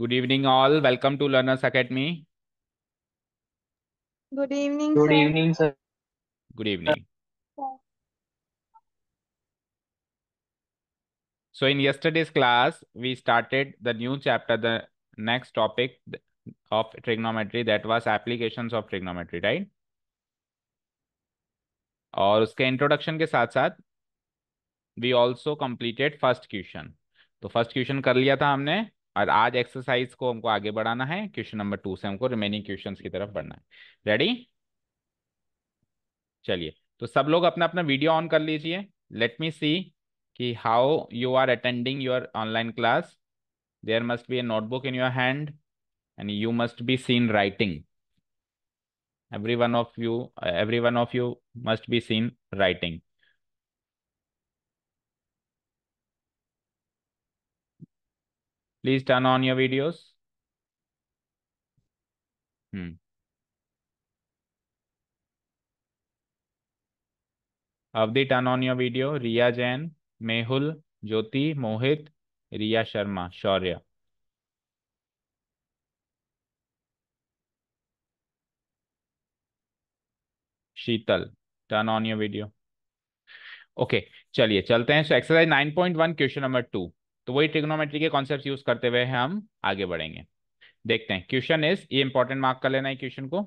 Good evening, all. Welcome to Learners Academy. Good evening, Good sir. evening, sir. Good evening. So in yesterday's class, we started the new chapter, the next topic of trigonometry that was applications of trigonometry, right? और उसके introduction के साथ साथ we also completed first question तो first question कर लिया था हमने और आज एक्सरसाइज को हमको आगे बढ़ाना है क्वेश्चन नंबर टू से हमको रिमेनिंग क्वेश्चन की तरफ बढ़ना है रेडी चलिए तो सब लोग अपना अपना वीडियो ऑन कर लीजिए लेट मी सी कि how you are attending your online class there must be a notebook in your hand and you must be seen writing every one of you every one of you must be seen writing Please turn on your videos. Hmm. Avdi, turn on your video. Ria Jain, Mehul, Jyoti, Mohit, Ria Sharma, Shaurya. Sheetal turn on your video okay चलिए चलते हैं exercise nine point one question number two तो वही trigonometry के concept use करते हुए हम आगे बढ़ेंगे देखते हैं क्वेश्चन इज ये इंपॉर्टेंट मार्क कर लेना है क्वेश्चन को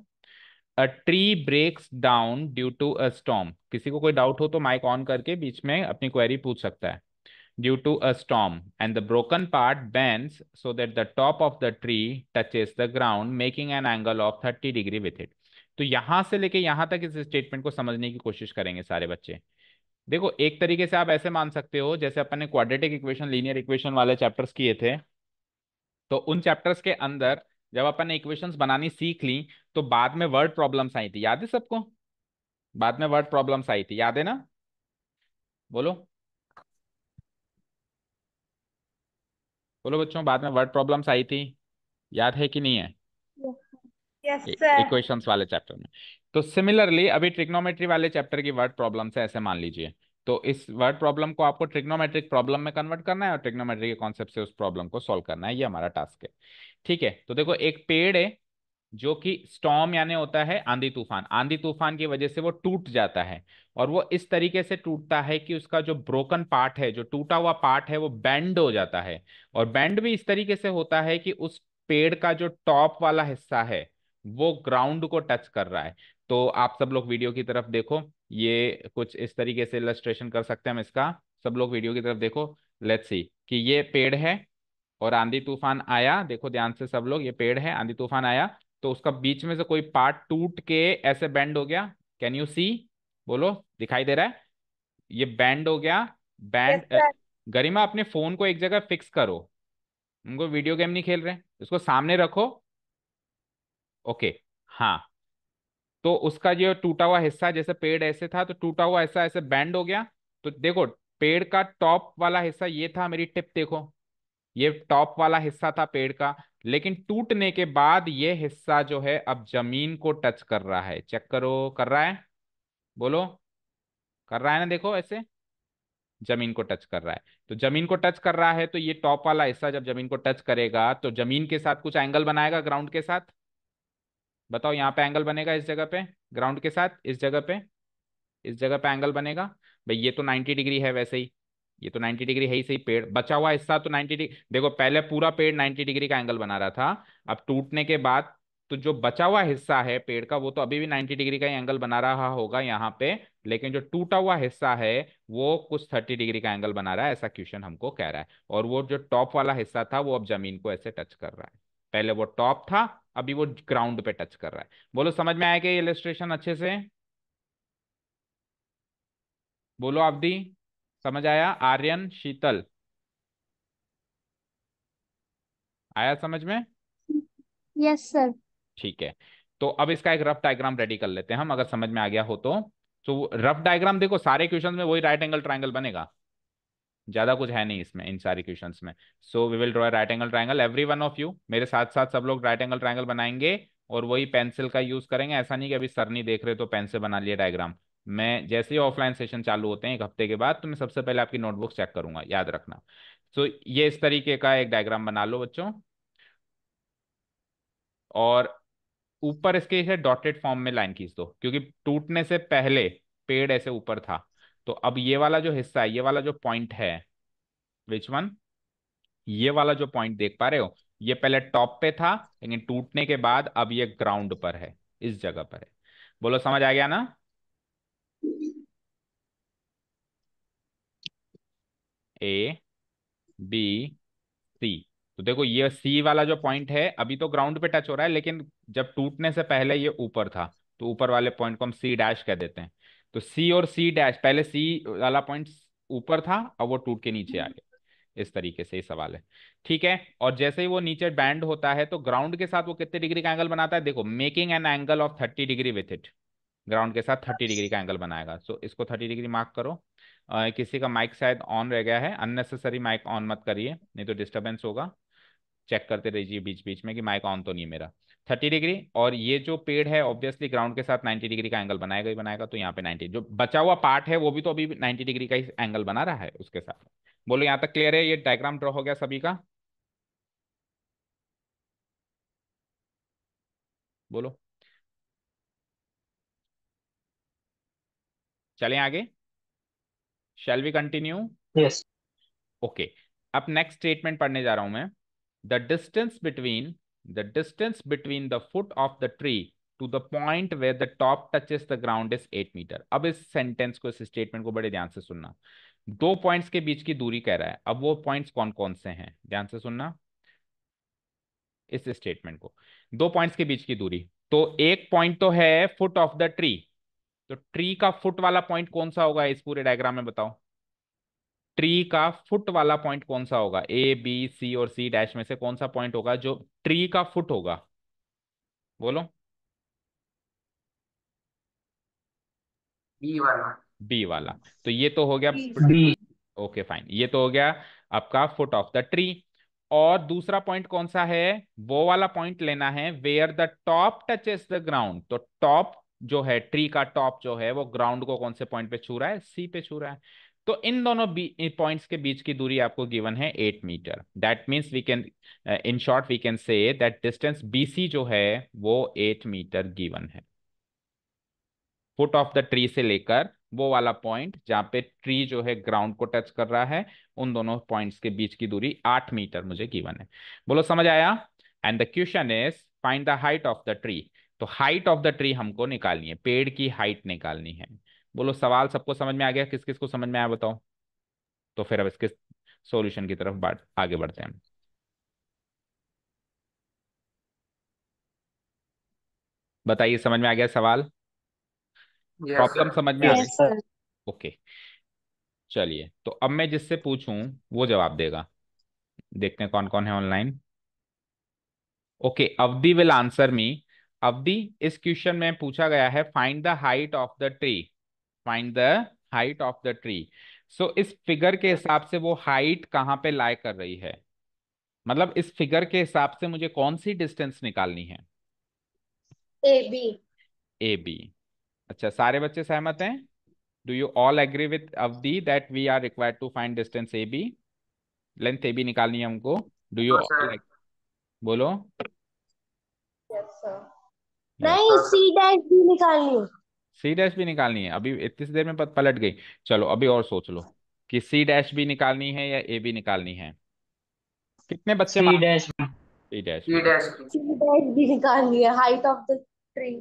a tree breaks down due to a storm किसी को कोई डाउट हो तो माइक ऑन करके बीच में अपनी क्वेरी पूछ सकता है due to a storm and the broken part bends so that the top of the tree touches the ground making an angle of thirty degree with it तो यहां से लेके यहां तक इस स्टेटमेंट को समझने की कोशिश करेंगे सारे बच्चे देखो एक तरीके से आप ऐसे मान सकते हो जैसे अपन ने क्वाड्रेटिक इक्वेशन लीनियर इक्वेशन वाले चैप्टर्स किए थे तो उन चैप्टर्स के अंदर जब अपन ने इक्वेशंस बनानी सीख ली तो बाद में वर्ड प्रॉब्लम्स आई थी याद है सबको बाद में वर्ड प्रॉब्लम्स आई थी याद है ना बोलो बोलो बच्चों बाद में वर्ड प्रॉब्लम्स आई थी याद है कि नहीं है इक्वेशंस yes, e-, वाले चैप्टर में तो सिमिलरली अभी ट्रिग्नोमेट्री वाले चैप्टर की वर्ड प्रॉब्लम से ऐसे मान लीजिए तो इस वर्ड प्रॉब्लम को आपको ट्रिग्नोमेट्रिक प्रॉब्लम में कन्वर्ट करना है और ट्रिग्नोमेट्री के कॉन्सेप्ट से उस प्रॉब्लम को सॉल्व करना है ये हमारा टास्क है ठीक है तो देखो एक पेड़ है जो कि स्टॉम यानी होता है आंधी तूफान आंधी तूफान की वजह से वो टूट जाता है और वो इस तरीके से टूटता है कि उसका जो ब्रोकन पार्ट है जो टूटा हुआ पार्ट है वो बैंड हो जाता है और बैंड भी इस तरीके से होता है कि उस पेड़ का जो टॉप वाला हिस्सा है वो ग्राउंड को टच कर रहा है तो आप सब लोग वीडियो की तरफ देखो ये कुछ इस तरीके से इलस्ट्रेशन कर सकते हैं हम इसका सब लोग वीडियो की तरफ देखो लेट्स सी कि ये पेड़ है और आंधी तूफान आया देखो ध्यान से सब लोग ये पेड़ है आंधी तूफान आया तो उसका बीच में से कोई पार्ट टूट के ऐसे बैंड हो गया कैन यू सी बोलो दिखाई दे रहा है ये बैंड हो गया बैंड yes, गरिमा अपने फोन को एक जगह फिक्स करो उनको वीडियो गेम नहीं खेल रहे इसको सामने रखो ओके हाँ तो उसका जो टूटा हुआ हिस्सा जैसे पेड़ ऐसे था तो टूटा हुआ हिस्सा ऐसे बैंड हो गया तो देखो पेड़ का टॉप वाला हिस्सा ये था मेरी टिप देखो ये टॉप वाला हिस्सा था पेड़ का लेकिन टूटने के बाद ये हिस्सा जो है अब जमीन को टच कर रहा है चेक करो कर रहा है बोलो कर रहा है ना देखो ऐसे जमीन को टच कर रहा है तो जमीन को टच कर रहा है तो ये टॉप वाला हिस्सा जब जमीन को टच करेगा तो जमीन के साथ कुछ एंगल बनाएगा ग्राउंड के साथ बताओ यहाँ पे एंगल बनेगा इस जगह पे ग्राउंड के साथ इस जगह पे इस जगह पे एंगल बनेगा भाई ये तो 90 डिग्री है वैसे ही ये तो 90 डिग्री है ही सही पेड़ बचा हुआ हिस्सा तो 90 डिग्री देखो पहले पूरा पेड़ 90 डिग्री का एंगल बना रहा था अब टूटने के बाद तो जो बचा हुआ हिस्सा है पेड़ का वो तो अभी भी 90 डिग्री का एंगल बना रहा होगा यहाँ पे लेकिन जो टूटा हुआ हिस्सा है वो कुछ 30 डिग्री का एंगल बना रहा है ऐसा क्वेश्चन हमको कह रहा है और वो जो टॉप वाला हिस्सा था वो अब जमीन को ऐसे टच कर रहा है पहले वो टॉप था अभी वो ग्राउंड पे टच कर रहा है बोलो समझ में आया क्या इलेस्ट्रेशन अच्छे से बोलो दी समझ आया आर्यन शीतल आया समझ में यस सर ठीक है तो अब इसका एक रफ डायग्राम रेडी कर लेते हैं हम अगर समझ में आ गया हो तो तो रफ डायग्राम देखो सारे क्वेश्चन में वही राइट एंगल ट्राइंगल बनेगा ज्यादा कुछ है नहीं इसमें इन सारी क्वेश्चंस में so we will draw right angle triangle every one of you मेरे साथ साथ सब लोग राइट एंगल ट्राइंगल बनाएंगे और वही पेंसिल का यूज करेंगे ऐसा नहीं कि अभी सर नहीं देख रहे तो पेन से बना लिया डायग्राम मैं जैसे ही ऑफलाइन सेशन चालू होते हैं एक हफ्ते के बाद तो मैं सबसे पहले आपकी नोटबुक चेक करूंगा याद रखना सो so, ये इस तरीके का एक डायग्राम बना लो बच्चों और ऊपर इसके डॉटेड फॉर्म में लाइन खींच दो क्योंकि टूटने से पहले पेड़ ऐसे ऊपर था तो अब ये वाला जो हिस्सा है ये वाला जो पॉइंट है विच वन ये वाला जो पॉइंट देख पा रहे हो ये पहले टॉप पे था लेकिन टूटने के बाद अब ये ग्राउंड पर है इस जगह पर है बोलो समझ आ गया ना ए बी सी तो देखो ये सी वाला जो पॉइंट है अभी तो ग्राउंड पे टच हो रहा है लेकिन जब टूटने से पहले ये ऊपर था तो ऊपर वाले पॉइंट को हम सी डैश कह देते हैं तो सी और सी डैश पहले सी वाला पॉइंट ऊपर था अब वो टूट के नीचे आ हम्म। गया इस तरीके से ये सवाल है ठीक है और जैसे ही वो नीचे बैंड होता है तो ग्राउंड के साथ वो कितने डिग्री का एंगल बनाता है देखो making an angle of thirty degree with it ground के साथ थर्टी डिग्री का एंगल बनाएगा सो so, इसको थर्टी डिग्री मार्क करो आ, किसी का माइक शायद ऑन रह गया है अननेसेसरी माइक ऑन मत करिए नहीं तो डिस्टर्बेंस होगा चेक करते रहिए बीच बीच में कि माइक ऑन तो नहीं मेरा थर्टी डिग्री और ये जो पेड़ है ऑब्वियसली ग्राउंड के साथ नाइन्टी डिग्री का एंगल बनाएगा ही बनाएगा तो यहाँ पे नाइन्टी जो बचा हुआ पार्ट है वो भी तो अभी नाइन्टी डिग्री का ही एंगल बना रहा है उसके साथ बोलो यहाँ तक क्लियर है ये डायग्राम ड्रॉ हो गया सभी का बोलो चले आगे shall we continue yes okay अब नेक्स्ट स्टेटमेंट पढ़ने जा रहा हूं मैं the distance between The distance between the foot of the tree to the point where the top touches the ground is eight metre अब इस सेंटेंस को इस स्टेटमेंट को बड़े ध्यान से सुनना दो पॉइंट्स के बीच की दूरी कह रहा है अब वो पॉइंट्स कौन कौन से हैं ध्यान से सुनना इस स्टेटमेंट को दो पॉइंट्स के बीच की दूरी तो एक पॉइंट तो है फुट ऑफ द ट्री तो ट्री का फुट वाला पॉइंट कौन सा होगा इस पूरे डायग्राम में बताओ ट्री का फुट वाला पॉइंट कौन सा होगा ए बी सी और सी डैश में से कौन सा पॉइंट होगा जो ट्री का फुट होगा बोलो बी वाला बी वाला तो ये तो हो गया डी ओके फाइन ये तो हो गया आपका फुट ऑफ द ट्री और दूसरा पॉइंट कौन सा है वो वाला पॉइंट लेना है where the top touches the ground तो टॉप जो है ट्री का टॉप जो है वो ग्राउंड को कौन से पॉइंट पे छू रहा है सी पे छू रहा है तो इन दोनों पॉइंट्स के बीच की दूरी आपको गिवन है eight metre that means we can in short we can say that distance BC जो है वो एट मीटर गिवन है फुट ऑफ द ट्री से लेकर वो वाला पॉइंट जहां पे ट्री जो है ग्राउंड को टच कर रहा है उन दोनों पॉइंट्स के बीच की दूरी आठ मीटर मुझे गिवन है बोलो समझ आया and the question is find the height of the tree तो हाइट ऑफ द ट्री हमको निकालनी है पेड़ की हाइट निकालनी है बोलो सवाल सबको समझ में आ गया किस किस को समझ में आया बताओ तो फिर अब इसके सॉल्यूशन की तरफ बात आगे बढ़ते हैं बताइए समझ में आ गया सवाल प्रॉब्लम yes, समझ में yes, आ गया ओके चलिए तो अब मैं जिससे पूछूं वो जवाब देगा देखते हैं कौन कौन है online okay Avadhi will answer me Avadhi इस क्वेश्चन में पूछा गया है find the height of the tree find the height of the tree so इस फिगर के हिसाब से वो हाइट कहाँ पे लाई कर रही है मतलब इस फिगर के हिसाब से मुझे कौन सी डिस्टेंस निकालनी है ए बी ए बी अच्छा सारे बच्चे सहमत हैं do you all agree with Avadhi that we are required to find distance A B length A B निकालनी है हमको डू यू ऑल बोलो yes, sir. Yes, नहीं सी डैश बी निकालनी है सी डैश भी निकालनी है अभी इतनी देर में पलट गई चलो अभी और सोच लो कि सी डैश भी निकालनी है या ए भी निकालनी है कितने बच्चे C dash C dash C dash भी निकालनी है height of the tree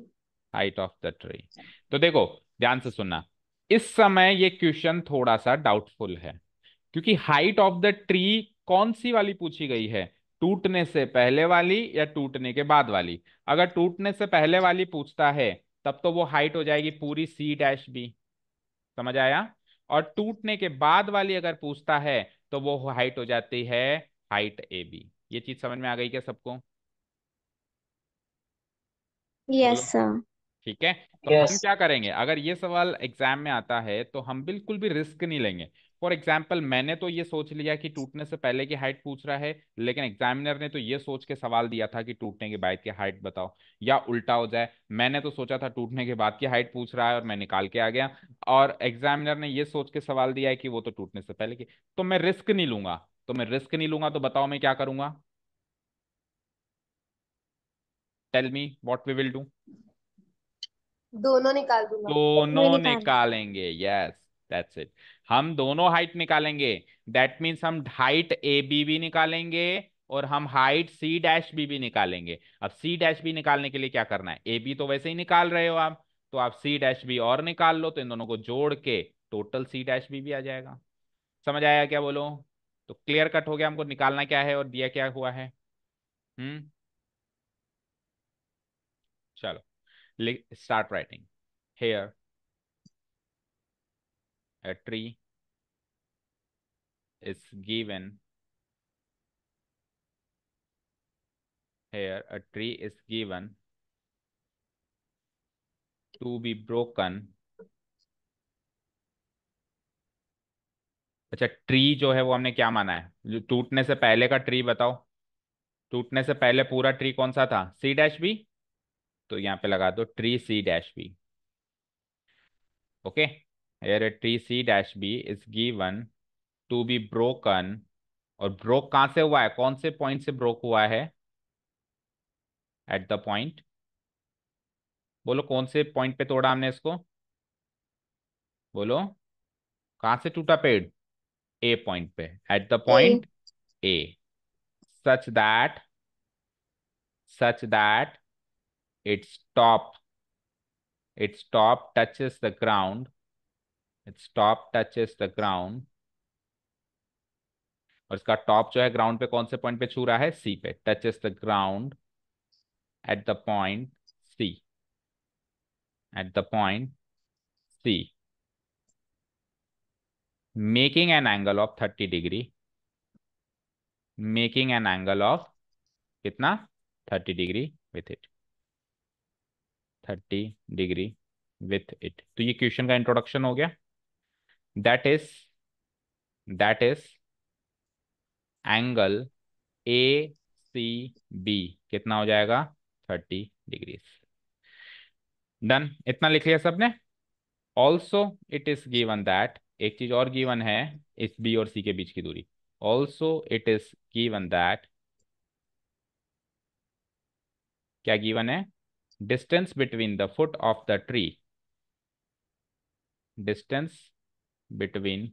height of the tree तो देखो ध्यान से सुनना इस समय ये क्वेश्चन थोड़ा सा डाउटफुल है क्योंकि हाइट ऑफ द ट्री कौन सी वाली पूछी गई है टूटने से पहले वाली या टूटने के बाद वाली अगर टूटने से पहले वाली पूछता है तब तो वो हाइट हो जाएगी पूरी सी डैश बी समझ आया और टूटने के बाद वाली अगर पूछता है तो वो हाइट हो जाती है हाइट ए बी ये चीज समझ में आ गई क्या सबको यस सर ठीक है तो yes. हम क्या करेंगे अगर ये सवाल एग्जाम में आता है तो हम बिल्कुल भी रिस्क नहीं लेंगे फॉर एग्जाम्पल मैंने तो ये सोच लिया कि टूटने से पहले की हाइट पूछ रहा है लेकिन एग्जामिनर ने तो ये सोच के सवाल दिया था कि टूटने के बाद की हाइट बताओ या उल्टा हो जाए मैंने तो सोचा था टूटने के बाद की हाइट पूछ रहा है और मैं निकाल के आ गया और एग्जामिनर ने यह सोच के सवाल दिया है कि वो तो टूटने से पहले की तो मैं रिस्क नहीं लूंगा तो मैं रिस्क नहीं लूंगा तो बताओ मैं क्या करूंगा tell me what we will do दोनों निकाल दूंगा दोनों निकालेंगे यस दैट्स इट हम दोनों हाइट निकालेंगे दैट मीन्स हम हाइट ए बी भी निकालेंगे और हम हाइट सी डैश बी भी निकालेंगे अब सी डैश बी निकालने के लिए क्या करना है ए बी तो वैसे ही निकाल रहे हो आप तो आप सी डैश बी और निकाल लो तो इन दोनों को जोड़ के टोटल सी डैश बी भी आ जाएगा समझ आया क्या बोलो तो क्लियर कट हो गया हमको निकालना क्या है और दिया क्या हुआ है हम्म चलो start writing here a tree is given here a tree is given to be broken अच्छा ट्री जो है वो हमने क्या माना है टूटने से पहले का ट्री बताओ टूटने से पहले पूरा ट्री कौन सा था सी डैश बी तो यहाँ पे लगा दो tree C dash B okay here a tree c dash b is given to be broken और ब्रोक कहाँ से हुआ है कौन से पॉइंट से ब्रोक हुआ है एट द पॉइंट बोलो कौन से पॉइंट पे तोड़ा हमने इसको बोलो कहाँ से टूटा पेड़ ए पॉइंट पे at the point A such that such that its top its top touches the ground top touch touches the ground और इसका टॉप जो है ग्राउंड पे कौन से पॉइंट पे छू रहा है सी पे touches the ground at the point C at the point C making an angle of thirty डिग्री मेकिंग एन एंगल ऑफ कितना thirty degree with it thirty degree with it तो ये क्वेश्चन का इंट्रोडक्शन हो गया that is that is angle A C B कितना हो जाएगा थर्टी डिग्रीज डन इतना लिख लिया सबने also it is given that एक चीज और गिवन है इस बी और सी के बीच की दूरी also it is given that क्या गिवन है distance between the foot of the tree distance between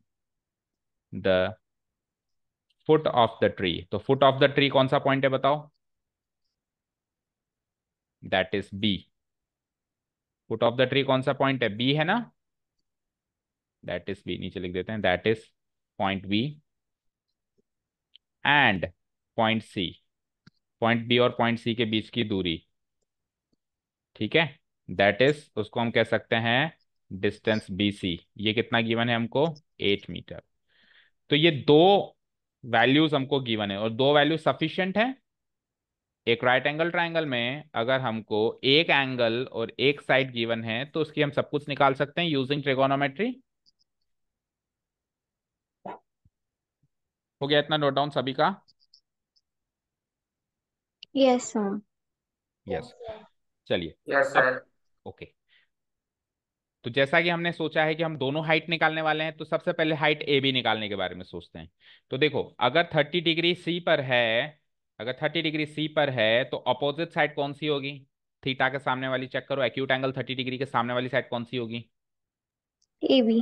the foot of the tree तो फुट ऑफ द ट्री कौन सा पॉइंट है बताओ that is B foot of the tree कौन सा point है बी है ना दैट इज बी नीचे लिख देते हैं that is point B and point C point B और पॉइंट सी के बीच की दूरी ठीक है दैट इज उसको हम कह सकते हैं डिस्टेंस सी ये कितना गिवन है हमको एट मीटर तो ये दो वैल्यूज हमको गिवन है और दो वैल्यू सफिशियंट है एक राइट एंगल ट्राइंगल में अगर हमको एक एंगल और एक साइड गिवन है तो उसकी हम सब कुछ निकाल सकते हैं यूजिंग ट्रिगोनोमेट्री हो गया इतना नोट डाउन सभी का यस सर यस चलिए यस सर ओके तो जैसा कि हमने सोचा है कि हम दोनों हाइट निकालने वाले हैं तो सबसे पहले हाइट ए बी निकालने के बारे में सोचते हैं तो देखो अगर थर्टी डिग्री सी पर है अगर थर्टी डिग्री सी पर है तो अपोजिट साइड कौन सी होगी थीटा के सामने वाली चेक करो एक्यूट एंगल थर्टी डिग्री के सामने वाली साइड कौन सी होगी ए बी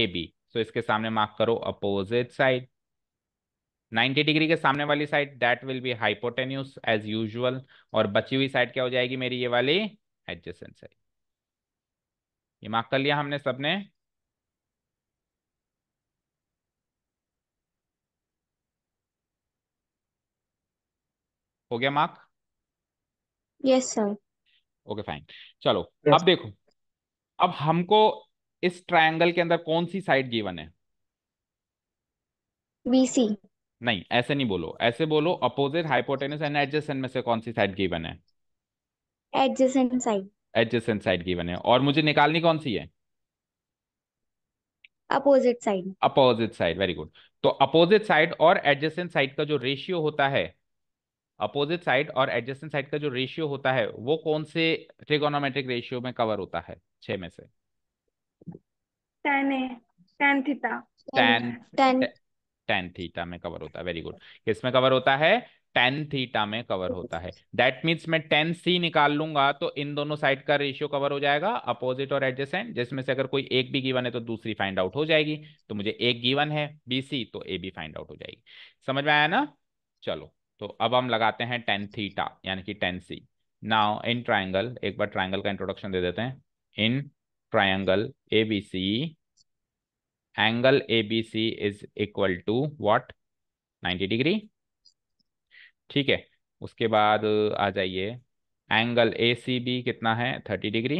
ए बी सो इसके सामने मार्क करो अपोजिट साइड 90 डिग्री के सामने वाली side that will be hypotenuse as usual और बची हुई साइड क्या हो जाएगी मेरी ये वाली एडजेसेंट साइड ये मार्क कर लिया हमने सबने हो गया mark yes sir okay fine चलो yes. अब देखो अब हमको इस ट्रायंगल के अंदर कौन सी साइड गिवन है बीसी नहीं ऐसे नहीं बोलो ऐसे बोलो अपोजिट हाइपोटेनस एंड एडजेसेंट में से कौन सी साइड गिवन है adjacent side adjacent side given है और मुझे निकालनी कौन सी है opposite side opposite side very good तो अपोजिट साइड और एडजेसेंट साइड का जो रेशियो होता है अपोजिट साइड और एडजेसेंट साइड का जो रेशियो होता है वो कौन से ट्रिगोनोमेट्रिक रेशियो में कवर होता है छह में से tan theta tan tan theta में कवर होता है वेरी गुड किसमें कवर होता है टेन थीटा में कवर होता है दैट मीन्स मैं टेन सी निकाल लूंगा तो इन दोनों साइड का रेशियो कवर हो जाएगा अपोजिट और एडजेसेंट जिसमें से अगर कोई एक भी गिवन है तो दूसरी फाइंड आउट हो जाएगी तो मुझे एक गिवन है बी सी तो ए बी फाइंड आउट हो जाएगी समझ में आया ना चलो तो अब हम लगाते हैं टेन थीटा यानी कि tan C now in triangle एक बार ट्राइंगल का इंट्रोडक्शन दे देते हैं in triangle A B C angle A B C is equal to what 90 degree ठीक है उसके बाद आ जाइए एंगल ए सी बी कितना है थर्टी डिग्री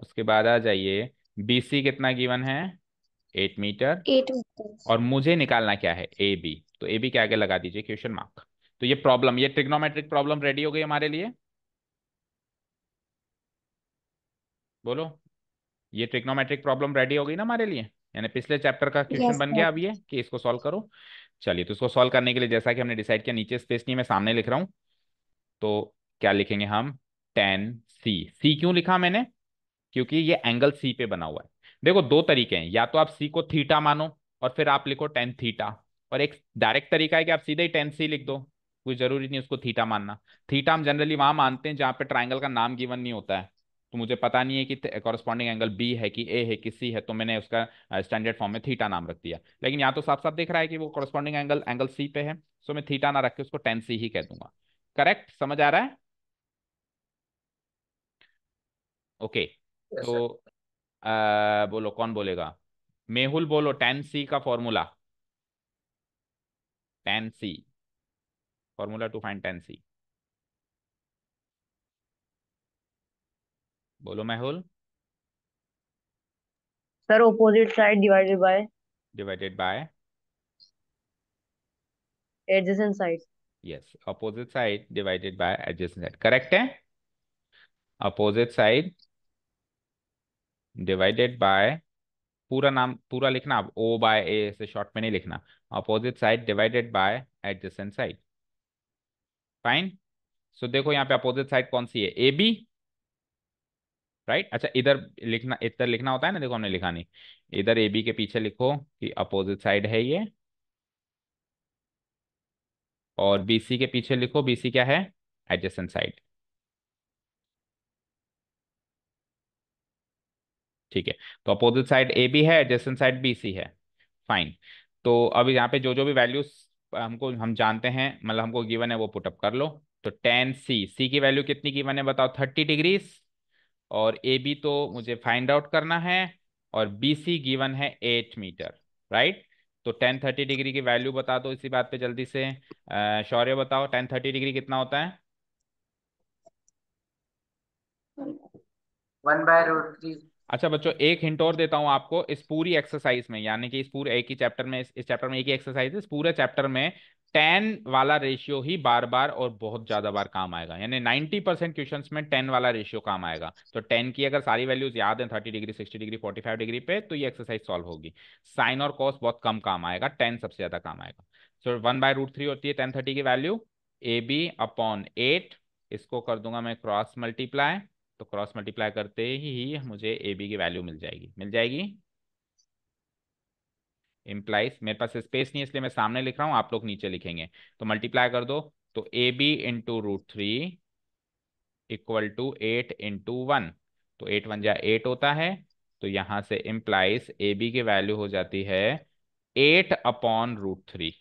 उसके बाद आ जाइए बी सी कितना गिवन है एट मीटर मीटर और मुझे निकालना क्या है ए बी तो ए बी के आगे लगा दीजिए क्वेश्चन मार्क तो ये प्रॉब्लम ये ट्रिग्नोमेट्रिक प्रॉब्लम रेडी हो गई हमारे लिए बोलो ये ट्रिग्नोमेट्रिक प्रॉब्लम रेडी हो गई ना हमारे लिए यानी पिछले चैप्टर का क्वेश्चन yes, बन गया अब ये कि इसको सॉल्व करो चलिए तो इसको सॉल्व करने के लिए जैसा कि हमने डिसाइड किया नीचे स्पेस नहीं मैं सामने लिख रहा हूं तो क्या लिखेंगे हम टेन सी सी क्यों लिखा मैंने क्योंकि ये एंगल सी पे बना हुआ है देखो दो तरीके हैं या तो आप सी को थीटा मानो और फिर आप लिखो टेन थीटा और एक डायरेक्ट तरीका है कि आप सीधे ही टेन सी लिख दो कोई जरूरी नहीं उसको थीटा मानना थीटा हम जनरली वहां मानते हैं जहां पे ट्राइंगल का नाम गिवन नहीं होता है तो मुझे पता नहीं है कि कॉरस्पॉन्डिंग एंगल बी है कि ए है कि सी है तो मैंने उसका स्टैंडर्ड फॉर्म में थीटा नाम रख दिया लेकिन यहाँ तो साफ साफ दिख रहा है कि वो कॉरस्पॉन्डिंग एंगल एंगल सी पे है सो मैं थीटा ना रख के उसको टेन सी ही कह दूंगा करेक्ट समझ आ रहा है ओके okay. तो आ, बोलो कौन बोलेगा मेहुल बोलो टेन सी का formula tan C formula to find tan C बोलो Mehul sir opposite side divided by divided by adjacent side yes opposite side divided by adjacent side correct है अपोजिट साइड डिवाइडेड बाय पूरा नाम पूरा लिखना आप ओ bye ए से short में नहीं लिखना opposite side divided by adjacent side fine so देखो यहाँ पे अपोजिट साइड कौन सी है ए बी राइट अच्छा इधर लिखना इधर लिखना होता है ना देखो हमने लिखा नहीं इधर ए बी के पीछे लिखो कि अपोजिट साइड है ये और बी सी के पीछे लिखो बी सी क्या है एडजेसेंट साइड ठीक है तो अपोजिट साइड ए बी है एडजेसेंट साइड बी सी है फाइन तो अब यहाँ पे जो जो भी वैल्यूज हमको हम जानते हैं मतलब हमको गिवन है वो पुटअप कर लो तो टेन सी सी की वैल्यू कितनी गिवन है बताओ थर्टी डिग्रीज और ए बी तो मुझे फाइंड आउट करना है और बी सी गिवन है एट मीटर राइट तो टेन थर्टी डिग्री की वैल्यू बता दो इसी बात पे जल्दी से शौर्य बताओ टेन थर्टी डिग्री कितना होता है अच्छा बच्चों एक हिंट और देता हूं आपको इस पूरी एक्सरसाइज में यानी कि इस पूरे एक ही चैप्टर में इस चैप्टर में एक ही एक्सरसाइज इस पूरे चैप्टर में टेन वाला रेशियो ही बार बार और बहुत ज्यादा बार काम आएगा यानी नाइन्टी परसेंट क्वेश्चन में टेन वाला रेशियो काम आएगा तो टेन की अगर सारी वैल्यूज याद है thirty degree sixty degree forty five degree पे तो ये एक्सरसाइज सॉल्व होगी साइन और कॉस बहुत कम काम आएगा टेन सबसे ज्यादा काम आएगा so one by root three होती है टेन थर्टी की value A B upon eight इसको कर दूंगा मैं क्रॉस मल्टीप्लाई तो क्रॉस मल्टीप्लाई करते ही, ही मुझे ए बी की वैल्यू मिल जाएगी मिल जाएगी इम्प्लाइज मेरे पास स्पेस नहीं है इसलिए मैं सामने लिख रहा हूँ आप लोग नीचे लिखेंगे तो मल्टीप्लाई कर दो तो A B into root three equal to eight into one तो एट वन जहाँ एट होता है तो यहाँ से इम्प्लाइज ए बी की वैल्यू हो जाती है eight upon root three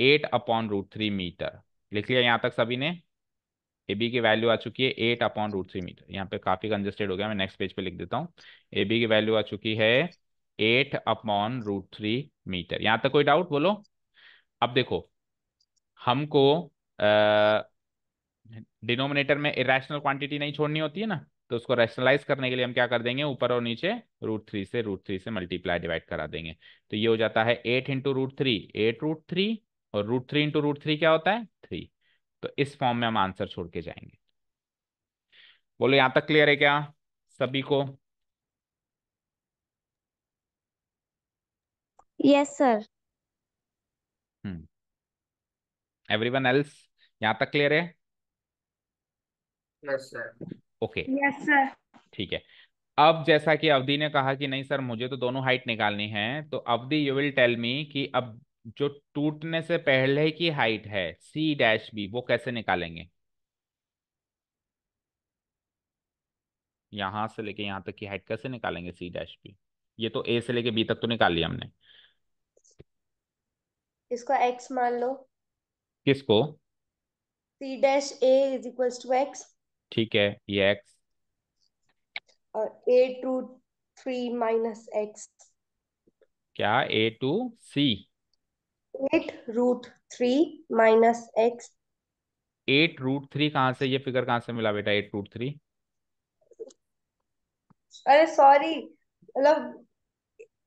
eight upon root three metre लिख लिया यहाँ तक सभी ने ए बी की वैल्यू आ चुकी है eight upon root three metre यहाँ पे काफी कंजस्टेड हो गया मैं नेक्स्ट पेज पे लिख देता हूँ ए बी की वैल्यू आ चुकी है eight upon root three metre यहां तक कोई डाउट बोलो अब देखो हमको डिनोमिनेटर में इेशनल क्वांटिटी नहीं छोड़नी होती है ना तो उसको रैशनलाइज करने के लिए हम क्या कर देंगे ऊपर और नीचे रूट थ्री से रूट थ्री से मल्टीप्लाई डिवाइड करा देंगे तो ये हो जाता है eight into root three eight root three और root three into root three क्या होता है थ्री तो इस फॉर्म में हम आंसर छोड़ के जाएंगे बोलो यहां तक क्लियर है क्या सभी को यस सर एवरीवन एल्स यहां तक क्लियर है yes sir okay yes sir ठीक है अब जैसा कि अवधि ने कहा कि नहीं सर मुझे तो दोनों हाइट निकालनी है तो अवधि यू विल टेल मी कि अब जो टूटने से पहले की हाइट है सी डैश बी वो कैसे निकालेंगे यहां से लेके यहां तक की हाइट कैसे निकालेंगे सी डैश बी ये तो ए से लेके बी तक तो निकाल लिया हमने इसको एक्स मान लो किसको C dash a is equals to x ठीक है ये x और a to three minus x क्या a to c eight root three minus x eight root three कहाँ से ये फिगर कहाँ से मिला बेटा एट रूट थ्री अरे सॉरी मतलब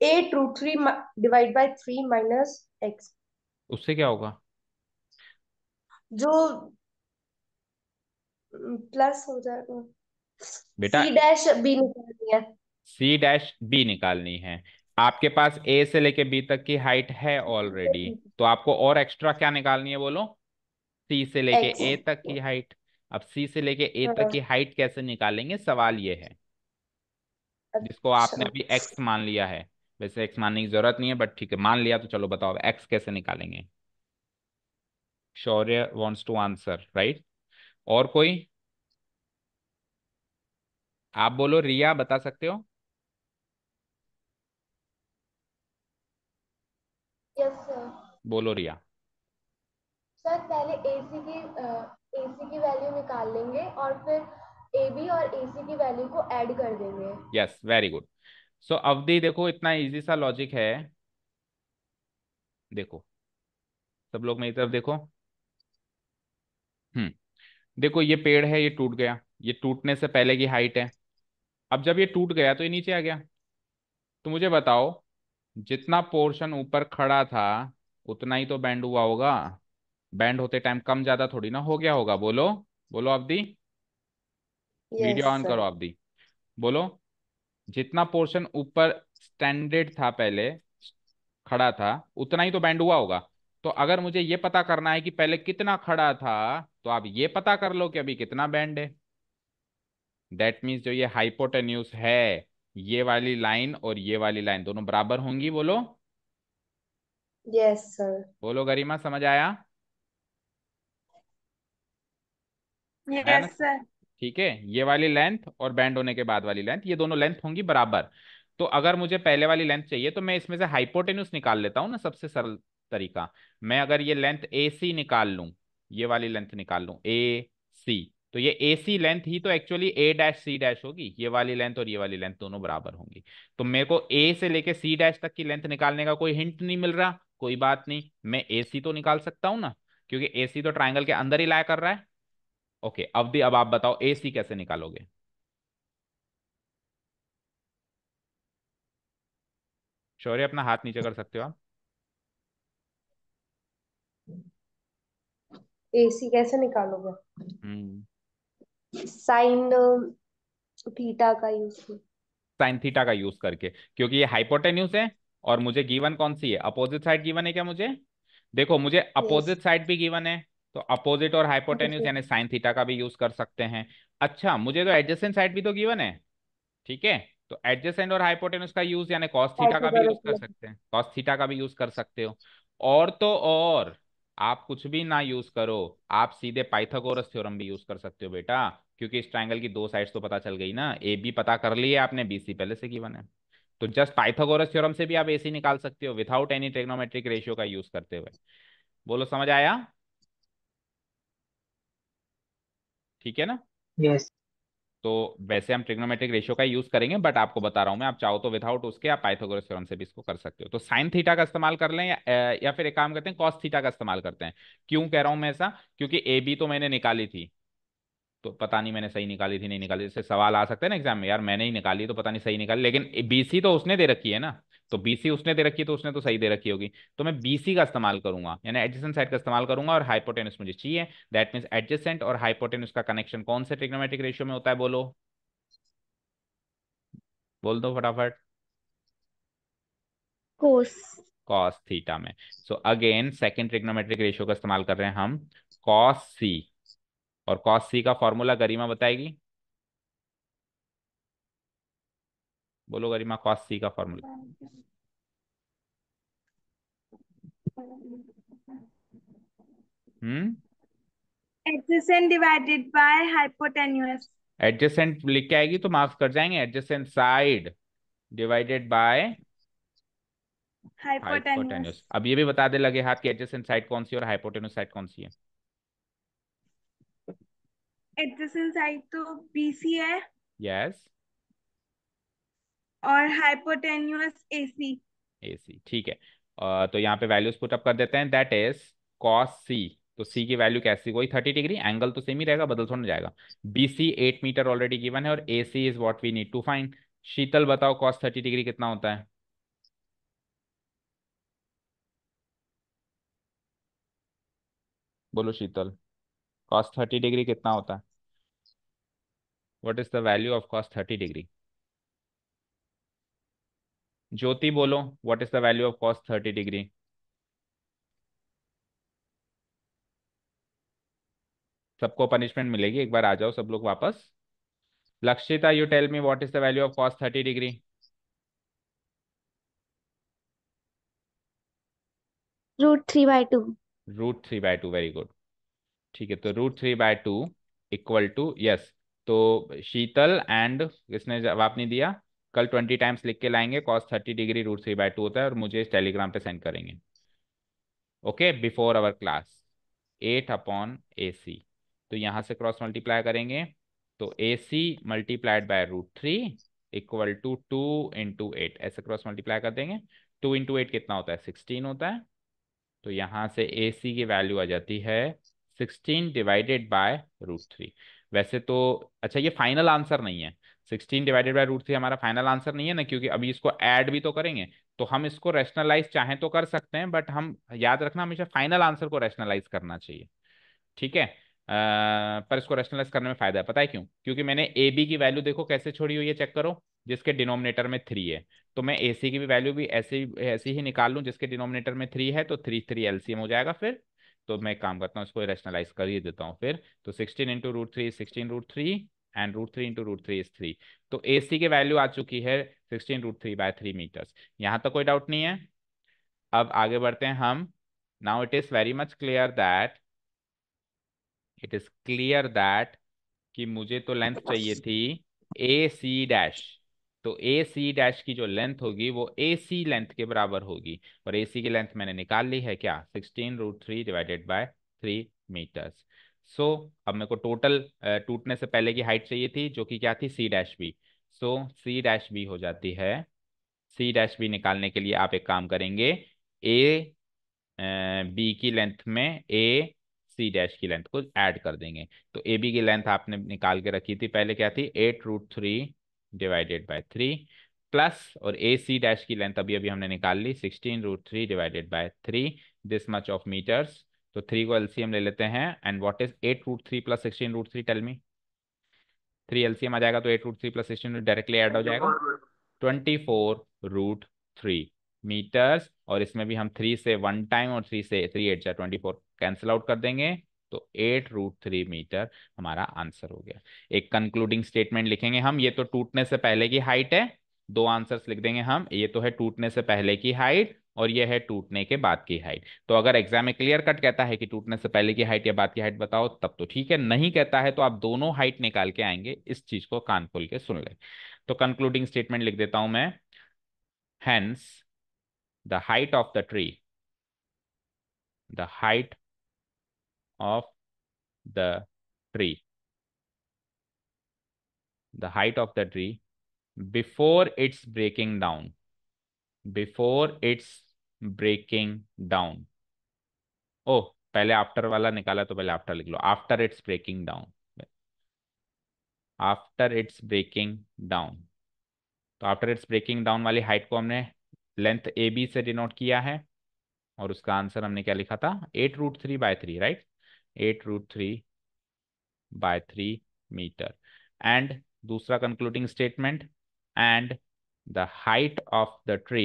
eight root three divide by three minus x उससे क्या होगा जो प्लस हो जाएगा बेटा सी डैश बी निकालनी है सी डैश बी निकालनी है आपके पास ए से लेके बी तक की हाइट है ऑलरेडी तो आपको और एक्स्ट्रा क्या निकालनी है बोलो सी से लेके ए तक की हाइट अब सी से लेके ए तक हाँ। की हाइट कैसे निकालेंगे सवाल ये है अच्छा। जिसको आपने अभी एक्स मान लिया है वैसे एक्स मानने की जरूरत नहीं है बट ठीक है मान लिया तो चलो बताओ एक्स कैसे निकालेंगे Shaurya wants to answer right और कोई आप बोलो रिया बता सकते हो yes, बोलो रिया सर पहले एसी की एसी की वैल्यू निकाल लेंगे और फिर ए बी और एसी की वैल्यू को ऐड कर देंगे yes very good so so, Avadhi देखो इतना इजी सा लॉजिक है देखो सब लोग मेरी तरफ देखो हम्म देखो ये पेड़ है ये टूट गया ये टूटने से पहले की हाइट है अब जब ये टूट गया तो ये नीचे आ गया तो मुझे बताओ जितना पोर्शन ऊपर खड़ा था उतना ही तो बैंड हुआ होगा बैंड होते टाइम कम ज्यादा थोड़ी ना हो गया होगा बोलो बोलो अवधि वीडियो ऑन करो अवधि बोलो जितना पोर्शन ऊपर स्टैंडर्ड था पहले खड़ा था उतना ही तो बैंड हुआ होगा तो अगर मुझे ये पता करना है कि पहले कितना खड़ा था तो आप ये पता कर लो कि अभी कितना बैंड है दैट मीन्स जो ये हाइपोटेन्यूस है ये वाली लाइन और ये वाली लाइन दोनों बराबर होंगी बोलो यस सर बोलो गरिमा समझ आया यस yes, सर ठीक है ये वाली लेंथ और बैंड होने के बाद वाली लेंथ ये दोनों लेंथ होंगी बराबर तो अगर मुझे पहले वाली लेंथ चाहिए तो मैं इसमें से हाइपोटेन्यूस निकाल लेता हूँ ना सबसे सरल तरीका मैं अगर ये लेंथ ए सी निकाल लूँ ये वाली लेंथ निकाल लू ए सी तो ये ए सी लेंथ ही तो actually A dash C dash होगी ये वाली लेंथ और ये वाली लेंथ दोनों बराबर होंगी तो मेरे को ए से लेके सी डैश तक की लेंथ निकालने का कोई हिंट नहीं मिल रहा कोई बात नहीं मैं ए सी तो निकाल सकता हूँ ना क्योंकि ए सी तो ट्राइंगल के अंदर ही लाया कर रहा है ओके अवधि अब आप बताओ ए सी कैसे निकालोगे शौर्य अपना हाथ नीचे कर सकते हो आप एसी कैसे निकालोगे साइन हम्म। थीटा का यूज साइन थीटा का यूज करके क्योंकि ये हाइपोटेन्यूज है और मुझे गिवन कौन सी है अपोजिट साइड गिवन है क्या मुझे देखो मुझे अपोजिट साइड भी गिवन है तो अपोजिट और हाइपोटेन्यूज यानी साइन थीटा का भी यूज कर सकते हैं अच्छा मुझे तो एडजेसेंट साइड भी तो गिवन है ठीक है तो एडजेसेंट और हाइपोटेन्यूज का यूज यानी कॉस थीटा का भी यूज कर सकते हैं कॉस थीटा का भी यूज कर सकते हो और तो और आप कुछ भी ना यूज करो आप सीधे पाइथागोरस थ्योरम भी यूज कर सकते हो बेटा क्योंकि इस ट्राइंगल की दो साइड्स तो पता चल गई ना ए बी पता कर लिए आपने बी सी पहले से गिवन है तो जस्ट पाइथागोरस थ्योरम से भी आप ए सी निकाल सकते हो विदाउट एनी ट्रिग्नोमेट्रिक रेशियो का यूज करते हुए बोलो समझ आया ठीक है ना यस yes. तो वैसे हम ट्रिग्नोमेट्रिक रेशियो का यूज करेंगे बट आपको बता रहा हूँ मैं आप चाहो तो विदाउट उसके आप पाइथागोरस थ्योरम से भी इसको कर सकते हो तो साइन थीटा का इस्तेमाल कर लें या, या फिर एक काम करते हैं कॉस थीटा का इस्तेमाल करते हैं क्यों कह रहा हूं मैं ऐसा क्योंकि ए बी तो मैंने निकाली थी तो पता नहीं मैंने सही निकाली थी नहीं निकाली जैसे सवाल आ सकते हैं ना एग्जाम में यार मैंने ही निकाली तो पता नहीं सही निकाली लेकिन बीसी तो उसने दे रखी है ना तो बीसी उसने दे रखी है तो उसने तो सही दे रखी होगी तो मैं बीसी का इस्तेमाल करूंगा यानी एडजेसेंट साइड का इस्तेमाल करूंगा और हाइपोटेनस मुझे चाहिए दैट मीन एडजेसेंट और हाइपोटेनस का कनेक्शन कौन से ट्रिग्नोमेट्रिक रेशियो में होता है बोलो बोल दो फटाफट कोस कॉस थीटा में so again second trigonometric ratio का इस्तेमाल कर रहे हैं हम कॉस सी और कॉस सी का फॉर्मूला गरिमा बताएगी बोलो गरिमा कॉस सी का formula hmm adjacent divided by hypotenuse adjacent लिख के आएगी तो माफ कर जाएंगे adjacent side divided by hypotenuse अब ये भी बता दे लगे हाथ की एडजेसेंट साइड कौन सी और हाइपोटेन्यूस साइड कौन सी है एडजेसेंट साइड तो बीसी है यस yes. और हाइपोटेन्यूस एसी एसी ठीक है uh, तो यहाँ पे वैल्यूज पुट अप कर देते हैं दैट इज cos c तो c की वैल्यू कैसी वही थर्टी डिग्री एंगल तो सेम ही रहेगा बदल थोड़ा जाएगा B C eight metre already given है और A C is what we need to find Sheetal बताओ कॉस थर्टी डिग्री कितना होता है बोलो शीतल कॉस थर्टी डिग्री कितना होता है what is the value of cos 30 degree ज्योति बोलो what is the value of cos 30 degree सबको पनिशमेंट मिलेगी एक बार आ जाओ सब लोग वापस Lakshita you tell me what is the value of cos thirty degree root three by two root three by two very good ठीक है तो root three by two equal to yes तो शीतल एंड किसने जवाब नहीं दिया कल ट्वेंटी टाइम्स लिख के लाएंगे cos thirty degree root three by two होता है और मुझे इस टेलीग्राम पे सेंड करेंगे okay before our class eight upon A तो यहाँ से क्रॉस मल्टीप्लाई करेंगे तो A C multiplied by root three equal to two into eight ऐसे क्रॉस मल्टीप्लाई कर देंगे टू इंटू एट कितना होता है सिक्सटीन होता है तो यहाँ से ए सी की वैल्यू आ जाती है sixteen divided by root three वैसे तो अच्छा ये फाइनल आंसर नहीं है sixteen divided by root three हमारा फाइनल आंसर नहीं है ना क्योंकि अभी इसको ऐड भी तो करेंगे तो हम इसको रेशनलाइज चाहें तो कर सकते हैं बट हम याद रखना हमेशा फाइनल आंसर को रेशनलाइज करना चाहिए ठीक है आ, पर इसको रेशनलाइज करने में फायदा है पता है क्यों क्योंकि मैंने ए बी की वैल्यू देखो कैसे छोड़ी हुई है चेक करो जिसके डिनोमिनेटर में थ्री है तो मैं ए सी की भी वैल्यू भी ऐसे ऐसी ही निकाल लूँ जिसके डिनोमिनेटर में थ्री है तो थ्री थ्री एलसीएम हो जाएगा फिर तो मैं काम करता हूँ इसको रेशनलाइज कर ही देता हूँ फिर तो sixteen into root three sixteen root three and root three into root three is three तो ए सी की वैल्यू आ चुकी है sixteen root three by three metres यहाँ तक कोई डाउट नहीं है अब आगे बढ़ते हैं हम now it is very much clear that it is clear that कि मुझे तो लेंथ चाहिए थी ए सी डैश तो ए सी डैश की जो लेंथ होगी वो ए सी लेंथ के बराबर होगी और ए सी की लेंथ मैंने निकाल ली है क्या sixteen root three divided by three metres so अब मेरे को टोटल टूटने से पहले की हाइट चाहिए थी जो कि क्या थी C dash B so C dash B हो जाती है सी डैश बी निकालने के लिए आप एक काम करेंगे ए बी की लेंथ में ए सी डैश की लेंथ को ऐड कर देंगे तो ए बी की लेंथ आपने निकाल के रखी थी पहले क्या थी eight root three divided by three plus और ए सी डैश की लेंथ अभी अभी हमने निकाल ली sixteen root three divided by three this much of metres तो थ्री को एलसीएम ले लेते हैं and what is eight root three plus sixteen root three tell me three LCM आ जाएगा तो eight root three plus sixteen directly add हो जाएगा twenty four root three metres और इसमें भी हम थ्री से वन टाइम और थ्री से थ्री एट जाए ट्वेंटी फोर कैंसिल आउट कर देंगे तो एट रूट थ्री मीटर हमारा आंसर हो गया एक कंक्लूडिंग स्टेटमेंट लिखेंगे हम ये तो टूटने से पहले की हाइट है दो आंसर्स लिख देंगे हम ये तो है टूटने से पहले की हाइट और यह है टूटने के बाद की हाइट तो अगर एग्जाम में क्लियर कट कहता है कि टूटने से पहले की हाइट या बाद की हाइट बताओ तब तो ठीक है नहीं कहता है तो आप दोनों हाइट निकाल के आएंगे इस चीज को कान खोल के सुन ले तो कंक्लूडिंग स्टेटमेंट लिख देता हूं मैं hence the height of the tree the height of the tree, the height of the tree before it's breaking down, before it's breaking down. Oh oh, पहले आफ्टर वाला निकाला तो पहले आफ्टर लिख लो after it's breaking down after it's breaking down तो after it's breaking down वाली height को हमने लेंथ ए बी से डिनोट किया है और उसका आंसर हमने क्या लिखा था eight root three by three right eight root three by three metre and दूसरा concluding statement and the height of the tree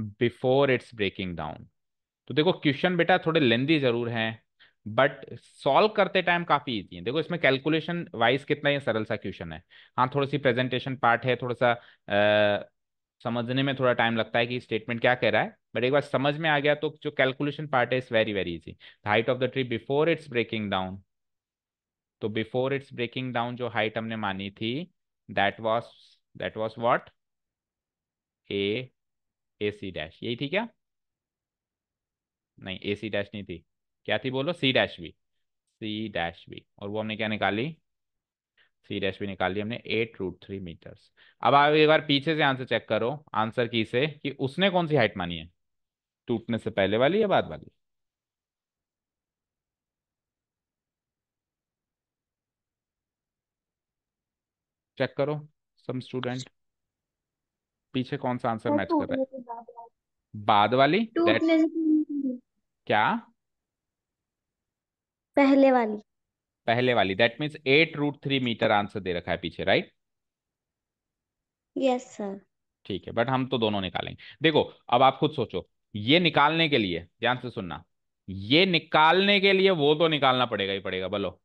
before it's breaking down तो देखो क्वेश्चन बेटा थोड़े लेंदी जरूर हैं बट सॉल्व करते टाइम काफी ईजी है देखो इसमें कैलकुलेशन वाइज कितना ही सरल सा क्वेश्चन है हाँ थोड़ी सी प्रेजेंटेशन पार्ट है थोड़ा सा समझने में थोड़ा टाइम लगता है कि स्टेटमेंट क्या कह रहा है बट एक बार समझ में आ गया तो जो कैलकुलेशन पार्ट है is very very easy height of the tree before it's breaking down तो बिफोर इट्स ब्रेकिंग डाउन जो हाइट हमने मानी थी that was that was what A A C dash यही थी क्या नहीं ए सी डैश नहीं थी क्या थी बोलो सी डैश भी सी डैश भी और वो हमने क्या निकाली सी डैश भी निकाल लिया हमने एट रूट थ्री मीटर्स अब आप एक बार पीछे से आंसर चेक करो आंसर की से कि उसने कौन सी हाइट मानी है टूटने से पहले वाली या बाद वाली चेक करो सम स्टूडेंट पीछे कौन सा आंसर मैच कर रहा है बाद वाली क्या पहले वाली पहले वाली that means eight root three metre answer दे रखा है पीछे राइट यस सर ठीक है बट हम तो दोनों निकालेंगे देखो अब आप खुद सोचो ये निकालने के लिए ध्यान से सुनना ये निकालने के लिए वो तो निकालना पड़ेगा ही पड़ेगा बोलो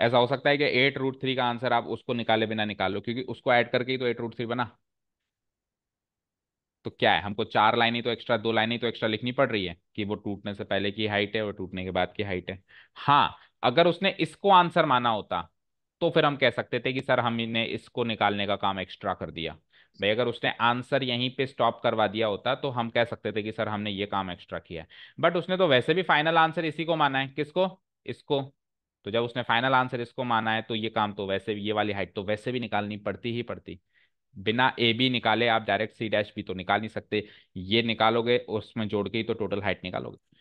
ऐसा हो सकता है कि एट रूट थ्री का आंसर आप उसको निकाले बिना निकाल लो क्योंकि उसको ऐड करके ही तो एट रूट थ्री बना तो क्या है हमको चार लाइन ही तो एक्स्ट्रा दो लाइन ही तो एक्स्ट्रा लिखनी पड़ रही है कि वो टूटने से पहले की हाइट है और टूटने के बाद की हाइट है हाँ अगर उसने इसको आंसर माना होता तो फिर हम कह सकते थे कि सर हमने इसको निकालने का काम एक्स्ट्रा कर दिया भाई अगर उसने आंसर यहीं पे स्टॉप करवा दिया होता तो हम कह सकते थे कि सर हमने ये काम एक्स्ट्रा किया है बट उसने तो वैसे भी फाइनल आंसर इसी को माना है किसको इसको तो जब उसने फाइनल आंसर इसको माना है तो ये काम तो वैसे भी ये वाली हाइट तो वैसे भी निकालनी पड़ती ही पड़ती बिना ए बी निकाले आप डायरेक्ट सी डैश बी तो निकाल नहीं सकते ये निकालोगे उसमें जोड़ के ही तो टोटल हाइट निकालोगे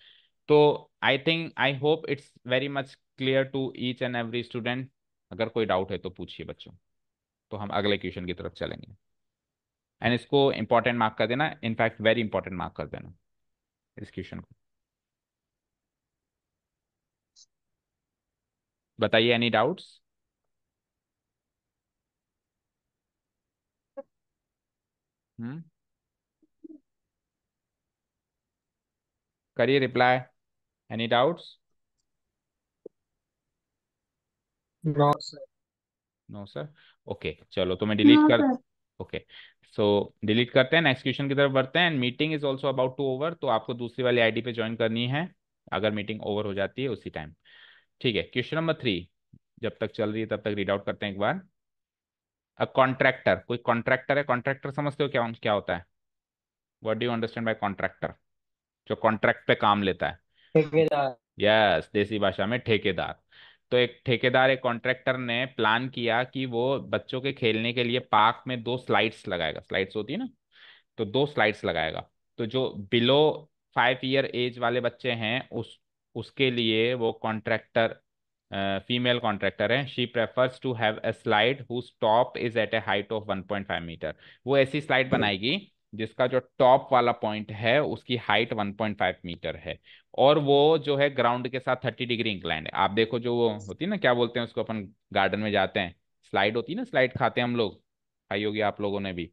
तो I think I hope it's very much clear to each and every student अगर कोई डाउट है तो पूछिए बच्चों तो हम अगले क्वेश्चन की तरफ चलेंगे एंड इसको इंपॉर्टेंट मार्क कर देना इनफैक्ट वेरी इंपॉर्टेंट मार्क कर देना इस क्वेश्चन को बताइए एनी डाउट्स हम्म। करिए reply Any doubts? No, sir. No sir okay चलो तो मैं डिलीट no, कर ओके सो डिलीट करते हैं नेक्स्ट क्वेश्चन की तरफ बढ़ते हैं and meeting is also about to over तो आपको दूसरी वाली आईडी पे ज्वाइन करनी है अगर मीटिंग ओवर हो जाती है उसी टाइम ठीक है क्वेश्चन नंबर थ्री जब तक चल रही है तब तक रीड आउट करते हैं एक बार अ कॉन्ट्रैक्टर कोई कॉन्ट्रैक्टर है कॉन्ट्रैक्टर समझते हो क्या क्या होता है what do understand by contractor जो कॉन्ट्रैक्ट पे काम लेता है ठेकेदार यस देसी भाषा में ठेकेदार तो एक ठेकेदार एक कॉन्ट्रेक्टर ने प्लान किया कि वो बच्चों के खेलने के लिए पार्क में दो स्लाइड्स लगाएगा स्लाइड्स होती है ना तो दो स्लाइड्स लगाएगा तो जो बिलो फाइव ईयर एज वाले बच्चे हैं उस उसके लिए वो कॉन्ट्रैक्टर फीमेल कॉन्ट्रैक्टर है she prefers to have a slide whose top is at a height of 1.5 metre वो ऐसी स्लाइड हम्म। बनाएगी जिसका जो टॉप वाला पॉइंट है उसकी हाइट 1.5 मीटर है और वो जो है ग्राउंड के साथ 30 डिग्री इंक्लाइंड है आप देखो जो वो होती है ना क्या बोलते हैं उसको अपन गार्डन में जाते हैं स्लाइड होती है ना स्लाइड खाते हैं हम लोग खाई होगी आप लोगों ने भी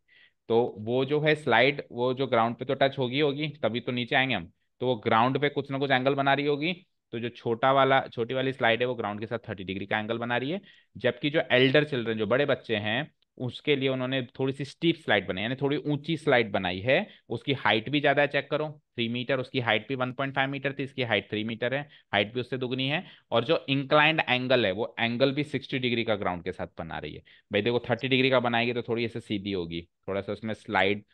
तो वो जो है स्लाइड वो जो ग्राउंड पे तो टच होगी होगी तभी तो नीचे आएंगे हम तो वो ग्राउंड पे कुछ ना कुछ एंगल बना रही होगी तो जो छोटा वाला छोटी वाली स्लाइड है वो ग्राउंड के साथ थर्टी डिग्री का एंगल बना रही है जबकि जो एल्डर चिल्ड्रन जो बड़े बच्चे हैं उसके लिए उन्होंने थोड़ी सी स्टीप स्लाइड बनाई यानी थोड़ी ऊंची स्लाइड बनाई है उसकी हाइट भी ज्यादा चेक करो थ्री मीटर उसकी हाइट भी वन पॉइंट फाइव मीटर थी इसकी हाइट थ्री मीटर है हाइट भी उससे दुगनी है और जो इंक्लाइंड एंगल है वो एंगल भी सिक्सटी डिग्री का ग्राउंड के साथ बना रही है भाई देखो थर्टी डिग्री का बनाएगी तो थोड़ी ऐसे सीधी होगी थोड़ा सा उसमें स्लाइड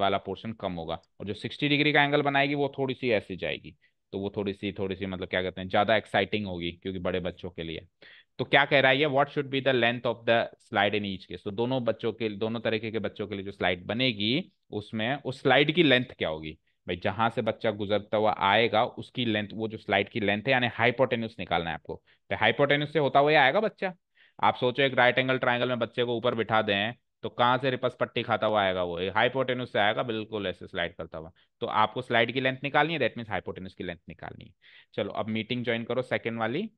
वाला पोर्शन कम होगा और जो सिक्सटी डिग्री का एंगल बनाएगी वो थोड़ी सी ऐसी जाएगी तो वो थोड़ी सी थोड़ी सी मतलब क्या कहते हैं ज़्यादा एक्साइटिंग होगी क्योंकि बड़े बच्चों के लिए तो क्या कह रहा है ये what should be the length of the slide in each case तो दोनों बच्चों के दोनों तरीके के बच्चों के लिए जो स्लाइड बनेगी उसमें उस स्लाइड की लेंथ क्या होगी भाई जहां से बच्चा गुजरता हुआ आएगा उसकी लेंथ वो जो स्लाइड की लेंथ है यानी हाइपोटेन्यूस निकालना है आपको तो हाइपोटेन्यूस से होता हुआ आएगा बच्चा आप सोचो एक राइट एंगल ट्राइंगल में बच्चे को ऊपर बिठा दें तो कहाँ से रिपस पट्टी खाता हुआ आएगा वो हाइपोटेन्यूस से आएगा बिल्कुल ऐसे स्लाइड करता हुआ तो आपको स्लाइड की लेंथ निकालनी है दैट मीन्स हाइपोटेन्यूस की लेंथ निकालनी है चलो अब मीटिंग ज्वाइन करो सेकेंड वाली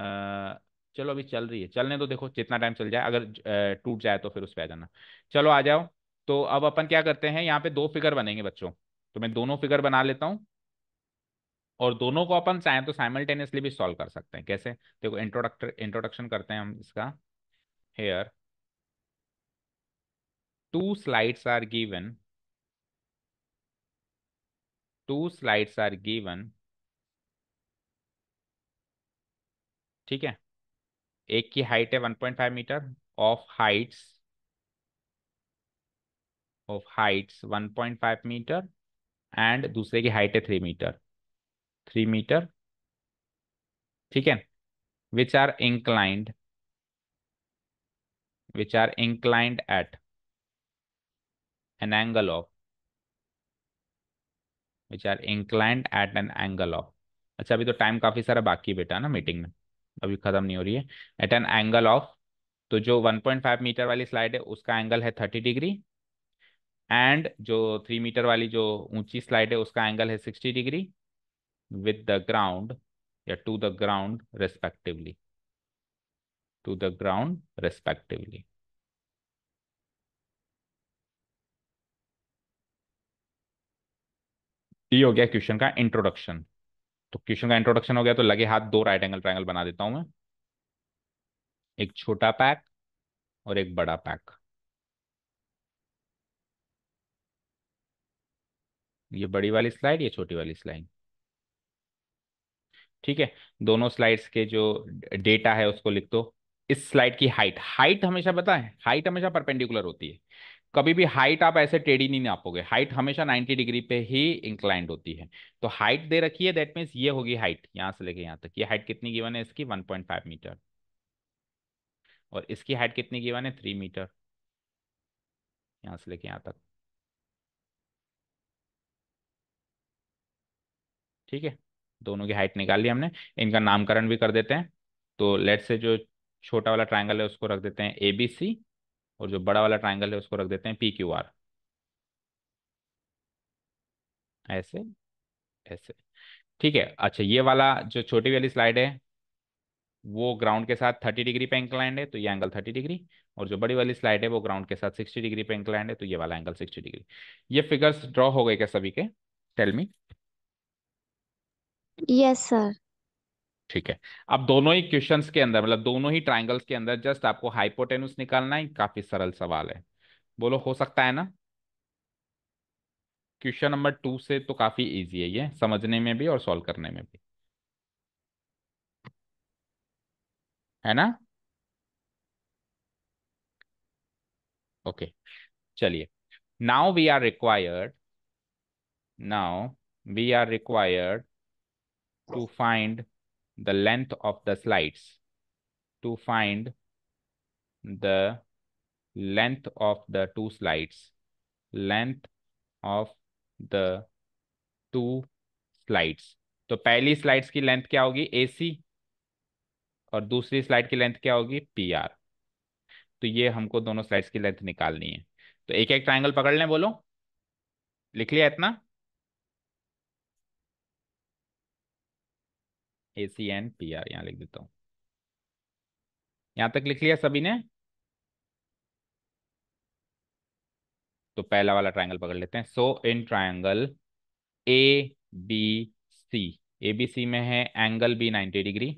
आ, चलो अभी चल रही है चलने तो देखो जितना टाइम चल जाए अगर टूट जाए तो फिर उस पर आ जाना चलो आ जाओ तो अब अपन क्या करते हैं यहाँ पे दो फिगर बनेंगे बच्चों तो मैं दोनों फिगर बना लेता हूँ और दोनों को अपन चाहें तो साइमल्टेनियसली भी सॉल्व कर सकते हैं कैसे देखो इंट्रोडक्टर इंट्रोडक्शन करते हैं हम इसका here two slides are given two slides are given ठीक है एक की हाइट है 1.5 metre of heights of heights 1.5 metre and दूसरे की हाइट है थ्री मीटर थ्री मीटर ठीक है which are inclined which are inclined at an angle of which are inclined at an angle of अच्छा अभी तो टाइम काफी सारा बाकी बेटा ना मीटिंग में अभी ख़त्म नहीं हो रही है एट एन एंगल ऑफ तो जो 1.5 मीटर वाली स्लाइड है उसका एंगल है 30 डिग्री एंड जो 3 मीटर वाली जो ऊंची स्लाइड है उसका एंगल है 60 डिग्री विद द ग्राउंड या to the ground respectively to the ground respectively हो गया क्वेश्चन का इंट्रोडक्शन तो क्वेश्चन का इंट्रोडक्शन हो गया तो लगे हाथ दो राइट एंगल ट्राइंगल बना देता हूं मैं एक छोटा पैक और एक बड़ा पैक ये बड़ी वाली स्लाइड ये छोटी वाली स्लाइड ठीक है दोनों स्लाइड्स के जो डेटा है उसको लिख दो इस स्लाइड की हाइट हाइट हमेशा बताएं हाइट हमेशा परपेंडिकुलर होती है कभी भी हाइट आप ऐसे टेढ़ी नहीं नापोगे हाइट हमेशा 90 डिग्री पे ही इंक्लाइंड होती है तो हाइट दे रखी है दैट मीन्स ये होगी हाइट यहाँ से लेके यहाँ तक ये हाइट कितनी गिवन है इसकी 1.5 मीटर और इसकी हाइट कितनी गिवन है थ्री मीटर यहाँ से लेके यहाँ तक ठीक है दोनों की हाइट निकाल ली हमने इनका नामकरण भी कर देते हैं तो लेट से जो छोटा वाला ट्राइंगल है उसको रख देते हैं ए बी सी और जो बड़ा वाला ट्राइंगल है उसको रख देते हैं पी क्यू आर ऐसे ऐसे ठीक है अच्छा ये वाला जो छोटी वाली स्लाइड है वो ग्राउंड के साथ थर्टी डिग्री पे इंक्लाइंड है तो ये एंगल थर्टी डिग्री और जो बड़ी वाली स्लाइड है वो ग्राउंड के साथ सिक्सटी डिग्री पे इंक्लाइंड है तो ये वाला एंगल सिक्सटी डिग्री ये फिगर्स ड्रॉ हो गए क्या सभी के टेल मी यस सर ठीक है अब दोनों ही क्वेश्चंस के अंदर मतलब दोनों ही ट्राइंगल्स के अंदर जस्ट आपको हाइपोटेन्यूस निकालना है काफी सरल सवाल है बोलो हो सकता है ना क्वेश्चन नंबर टू से तो काफी इजी है ये समझने में भी और सॉल्व करने में भी है ना ओके चलिए now we are required now we are required to find the length of the slides to find the length of the two slides length of the two slides तो पहली स्लाइड्स की length क्या होगी ए और दूसरी slide की length क्या होगी पी आर तो ये हमको दोनों स्लाइड्स की लेंथ निकालनी है तो एक एक ट्राइंगल पकड़ लें बोलो लिख लिया इतना A C N P R यहाँ लिख देता हूँ यहाँ तक लिख लिया सभी ने तो पहला वाला ट्रायंगल पकड़ लेते हैं so in triangle A B C A B C में है angle B 90 degree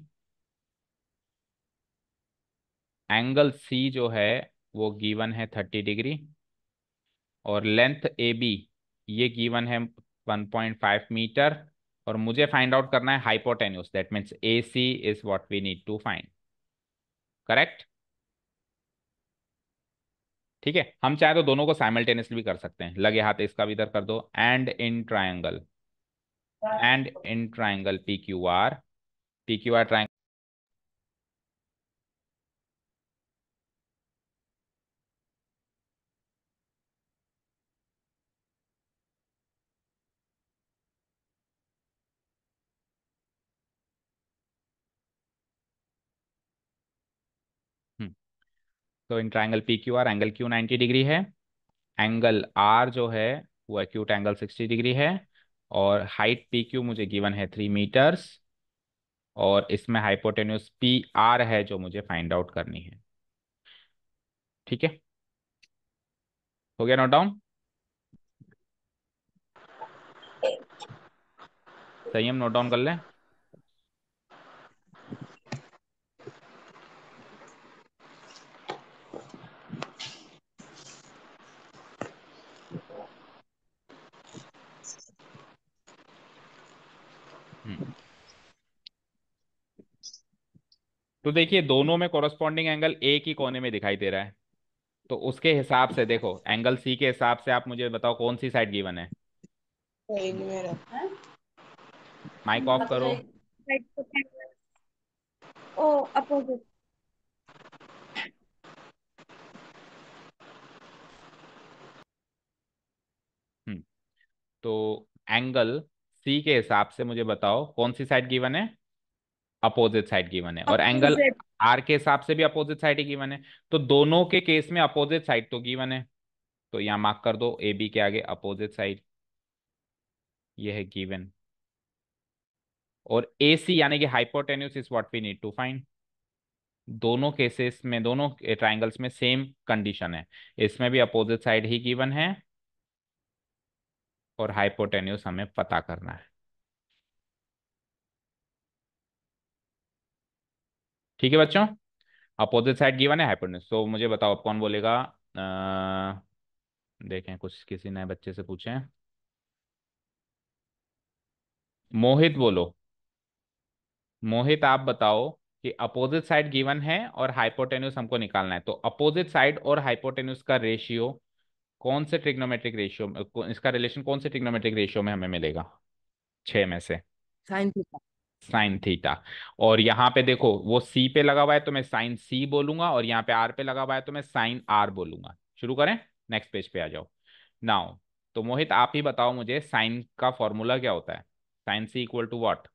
angle C जो है वो गिवन है 30 डिग्री और लेंथ ए बी ये गिवन है 1.5 मीटर और मुझे फाइंड आउट करना है hypotenuse that means A C is what we need to find correct ठीक है हम चाहे तो दोनों को साइमल्टेनियसली भी कर सकते हैं लगे हाथ इसका भी इधर कर दो and in triangle and in triangle P Q R P Q R triangle तो in triangle P Q R angle Q ninety degree है एंगल आर जो है वो एक्यूट एंगल सिक्सटी डिग्री है और हाइट पी क्यू मुझे given है three metres और इसमें हाइपोटेन्यूस पी आर है जो मुझे फाइंड आउट करनी है ठीक है हो गया note down Sanyam note down कर लें तो देखिए दोनों में कॉरस्पॉन्डिंग एंगल एक ही कोने में दिखाई दे रहा है तो उसके हिसाब से देखो एंगल सी के हिसाब से आप मुझे बताओ कौन सी साइड गिवन है माइक ऑफ करो ओ अपोजिट हम्म, तो एंगल सी के हिसाब से मुझे बताओ कौन सी साइड गिवन है अपोजिट साइड गिवन है और एंगल आर के हिसाब से भी अपोजिट साइड ही गिवन है तो दोनों के केस में अपोजिट साइड तो गिवन है तो यहां मार्क कर दो ए बी के आगे अपोजिट साइड ये है गिवन और ए सी यानी कि hypotenuse is what we need to find दोनों केसेस में दोनों ट्राइंगल्स में सेम कंडीशन है इसमें भी अपोजिट साइड ही गिवन है और हाइपोटेन्यूस हमें पता करना है ठीक है बच्चों अपोजिट साइड गिवन है हाइपोटेन्यूज तो मुझे बताओ कौन बोलेगा आ, देखें कुछ किसी नए बच्चे से पूछे मोहित बोलो मोहित आप बताओ कि अपोजिट साइड गिवन है और हाइपोटेन्यूस हमको निकालना है तो अपोजिट साइड और हाइपोटेन्यूस का रेशियो कौन से ट्रिग्नोमेट्रिक रेशियो इसका रिलेशन कौन से ट्रिग्नोमेट्रिक रेशियो में हमें मिलेगा छः में से साइन थीटा साइन थीटा और यहाँ पे देखो वो सी पे लगा हुआ है तो मैं साइन सी बोलूंगा और यहाँ पे आर पे लगा हुआ है तो मैं साइन आर बोलूंगा शुरू करें नेक्स्ट पेज पे आ जाओ नाउ तो मोहित आप ही बताओ मुझे साइन का फॉर्मूला क्या होता है sine C equal to what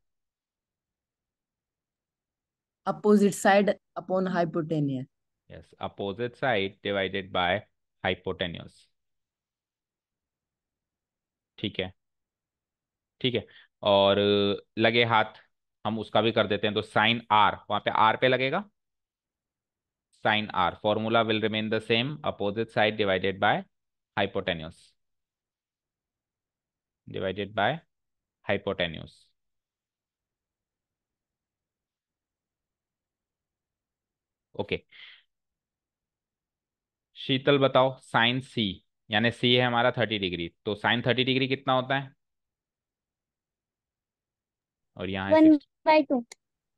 opposite side upon hypotenuse opposite side divided by hypotenuse ठीक है ठीक है और लगे हाथ हम उसका भी कर देते हैं तो साइन आर वहां पे आर पे लगेगा sine R formula will remain the same opposite side divided by hypotenuse divided by hypotenuse okay Sheetal बताओ साइन सी यानी सी है हमारा थर्टी डिग्री तो साइन थर्टी डिग्री कितना होता है और यहाँ बाई टू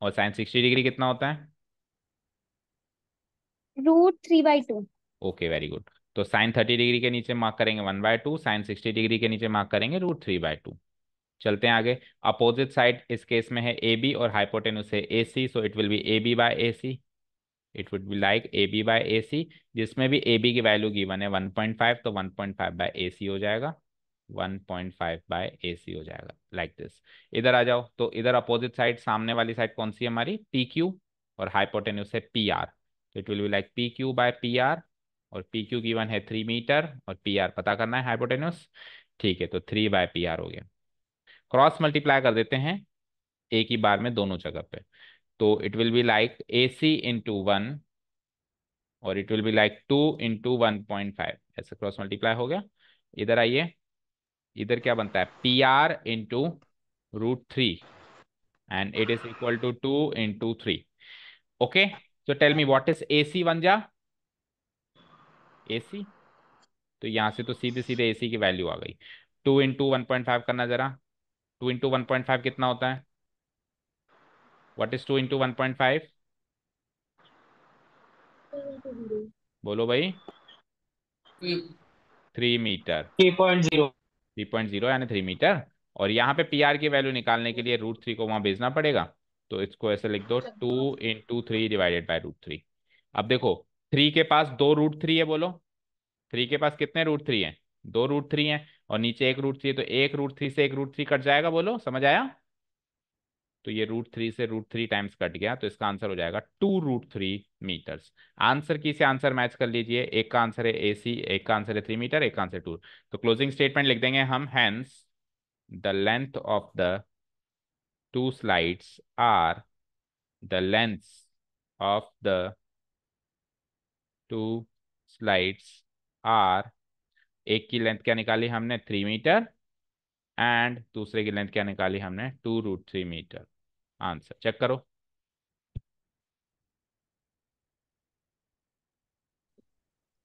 और साइन सिक्सटी डिग्री कितना होता है root three by two okay very good तो साइन थर्टी डिग्री के नीचे मार्क करेंगे one by two sine sixty degree के नीचे मार्क करेंगे रूट थ्री बाय टू चलते हैं आगे अपोजिट साइड इस केस में है ए बी और हाइपोटेन है A C so it will be A B by A C it would be like A B by A C जिसमें भी ए बी की वैल्यू गिवन है वन पॉइंट फाइव तो one point five by A C हो जाएगा one point five by A C हो जाएगा like like this इधर आ जाओ तो इधर अपोजिट साइड सामने वाली साइड कौन सी है हमारी पी क्यू और हाइपोटेन्यूस से पी आर तो it will be like P Q by P R और पी क्यू की वन है थ्री मीटर और पी आर पता करना है हाइपोटेन्यूस ठीक है तो थ्री बाय पी आर हो गया क्रॉस मल्टीप्लाई कर देते हैं एक ही बार में दोनों जगह पे तो it will be like A C into one और it will be like two into one point five ऐसे क्रॉस मल्टीप्लाई हो गया इधर आइए इधर क्या बनता है P R into root three and it is equal to two into three okay so tell me what is A C बन जा ए सी तो यहां से तो सीधे सीधे ए सी की वैल्यू आ गई two into one point five करना जरा two into one point five कितना होता है what is two into one point five बोलो भाई three metre three point zero three point zero यानी थ्री मीटर और यहाँ पे पी आर की वैल्यू निकालने के लिए रूट थ्री को वहाँ भेजना पड़ेगा तो इसको ऐसे लिख दो two in two three divided by root three अब देखो थ्री के पास दो रूट थ्री है बोलो थ्री के पास कितने रूट थ्री है दो रूट थ्री है और नीचे एक रूट थ्री है तो एक रूट थ्री से एक रूट थ्री कट जाएगा बोलो समझ आया तो ये रूट थ्री से रूट थ्री टाइम्स कट गया तो इसका आंसर हो जाएगा two root three metres answer की से आंसर मैच कर लीजिए एक का आंसर है ए सी एक का आंसर है थ्री मीटर एक का आंसर टू तो क्लोजिंग स्टेटमेंट लिख देंगे हम hence the length of the two slides are the length of the two slides are एक की लेंथ क्या निकाली हमने थ्री मीटर एंड दूसरे की लेंथ क्या निकाली हमने two root three metre answer check करो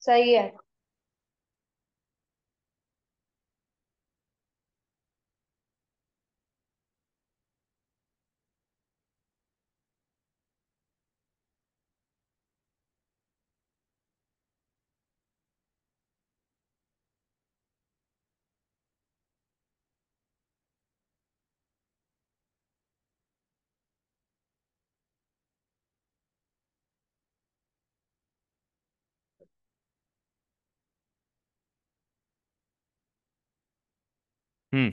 सही है हम्म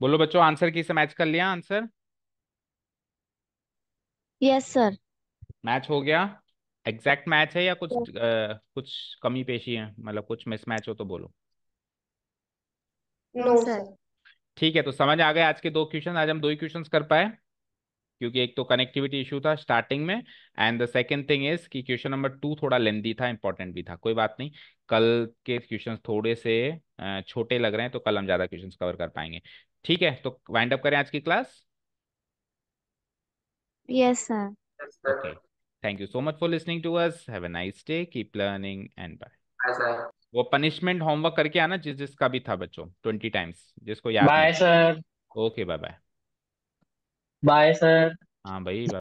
बोलो बच्चों आंसर किसे मैच कर लिया आंसर यस सर मैच हो गया एग्जैक्ट मैच है या कुछ yes. आ, कुछ कमी पेशी है मतलब कुछ मिसमैच हो तो बोलो नो no, सर ठीक है तो समझ आ गए आज के दो क्वेश्चन आज हम दो ही क्वेश्चन कर पाए क्योंकि एक तो कनेक्टिविटी इशू था स्टार्टिंग में and the second thing is कि क्वेश्चन नंबर टू थोड़ा लेंदी था इंपॉर्टेंट भी था कोई बात नहीं कल के क्वेश्चन थोड़े से छोटे लग रहे हैं तो कल हम ज़्यादा क्वेश्चन कवर कर पाएंगे ठीक है तो वाइंड अप करें आज की class yes sir okay thank you so much for listening to us have a nice day keep learning and bye वो पनिशमेंट होमवर्क करके आना जिस जिसका भी था बच्चों ट्वेंटी टाइम्स जिसको याद bye sir okay bye bye bye sir हाँ भाई